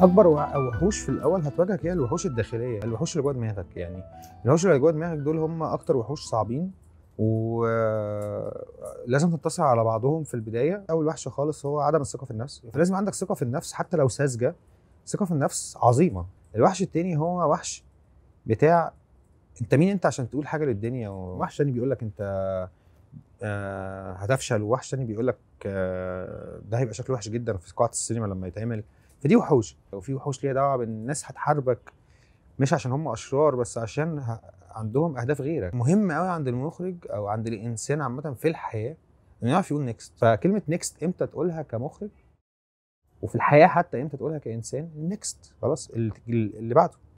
اكبر وحوش في الاول هتواجهك هي الوحوش الداخليه الوحوش اللي جوه دماغك يعني الوحوش اللي جوه دماغك دول هم اكتر وحوش صعبين ولازم آه، تتصل على بعضهم في البدايه اول وحش خالص هو عدم الثقه في النفس فلازم عندك ثقه في النفس حتى لو ساذجه ثقه في النفس عظيمه الوحش التاني هو وحش بتاع انت مين انت عشان تقول حاجه للدنيا وحش تاني بيقول لك انت آه، هتفشل ووحش تاني بيقول لك آه، ده هيبقى شكله وحش جدا في قاعه السينما لما يتعمل فدي وحوش وفي وحوش ليها دعوه بالناس هتحاربك مش عشان هم اشرار بس عشان عندهم اهداف غيرك مهم قوي عند المخرج او عند الانسان عامه في الحياه انه يعرف يقول نيكست فكلمه نيكست امتى تقولها كمخرج وفي الحياه حتى امتى تقولها كانسان نيكست خلاص اللي بعده